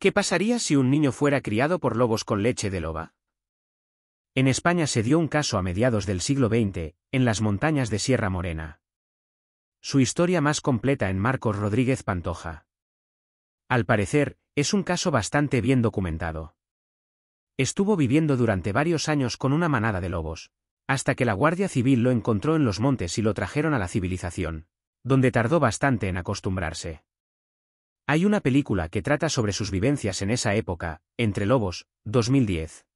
¿Qué pasaría si un niño fuera criado por lobos con leche de loba? En España se dio un caso a mediados del siglo XX, en las montañas de Sierra Morena. Su historia más completa en Marcos Rodríguez Pantoja. Al parecer, es un caso bastante bien documentado. Estuvo viviendo durante varios años con una manada de lobos, hasta que la Guardia Civil lo encontró en los montes y lo trajeron a la civilización, donde tardó bastante en acostumbrarse. Hay una película que trata sobre sus vivencias en esa época, Entre Lobos, 2010.